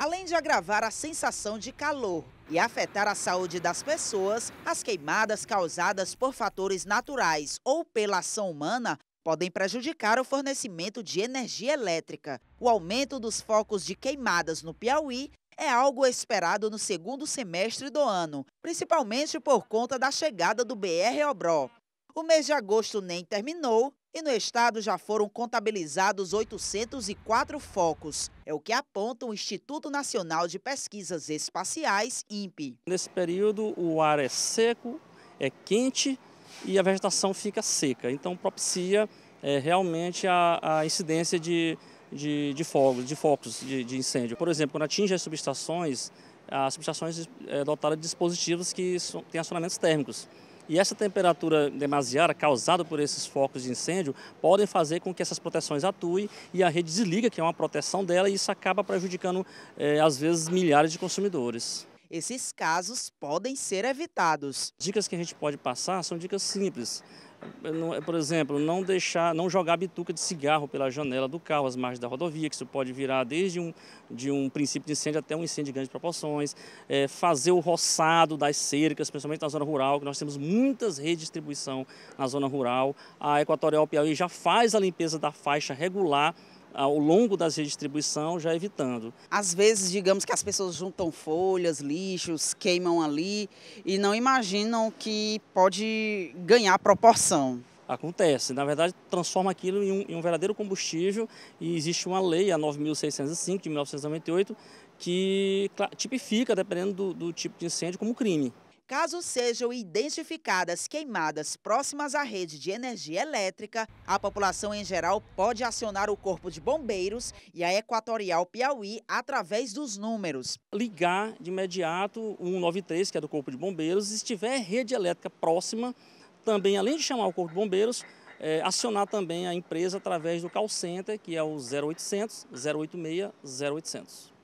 além de agravar a sensação de calor e afetar a saúde das pessoas, as queimadas causadas por fatores naturais ou pela ação humana podem prejudicar o fornecimento de energia elétrica. O aumento dos focos de queimadas no Piauí é algo esperado no segundo semestre do ano, principalmente por conta da chegada do BR Obró. O mês de agosto nem terminou e no estado já foram contabilizados 804 focos. É o que aponta o Instituto Nacional de Pesquisas Espaciais, INPE. Nesse período, o ar é seco, é quente e a vegetação fica seca. Então, propicia é, realmente a, a incidência de, de, de fogos, de focos de, de, incêndio. Por exemplo, quando atinge as subestações, as subestações é dotada de dispositivos que têm acionamentos térmicos. E essa temperatura demasiada causada por esses focos de incêndio podem fazer com que essas proteções atuem e a rede desliga, que é uma proteção dela, e isso acaba prejudicando, eh, às vezes, milhares de consumidores esses casos podem ser evitados. Dicas que a gente pode passar são dicas simples. Por exemplo, não deixar, não jogar bituca de cigarro pela janela do carro às margens da rodovia, que isso pode virar desde um, de um princípio de incêndio até um incêndio de grandes proporções. É, fazer o roçado das cercas, principalmente na zona rural, que nós temos muitas redistribuição na zona rural. A Equatorial Piauí já faz a limpeza da faixa regular ao longo das redistribuições, já evitando. Às vezes, digamos que as pessoas juntam folhas, lixos, queimam ali e não imaginam que pode ganhar proporção. Acontece, na verdade, transforma aquilo em um, em um verdadeiro combustível e existe uma lei, a 9.605 de 1998, que tipifica, dependendo do, do tipo de incêndio, como crime. Caso sejam identificadas queimadas próximas à rede de energia elétrica, a população em geral pode acionar o Corpo de Bombeiros e a Equatorial Piauí através dos números. Ligar de imediato o 193, que é do Corpo de Bombeiros, se tiver rede elétrica próxima, também além de chamar o Corpo de Bombeiros, é, acionar também a empresa através do call center, que é o 0800 086 0800.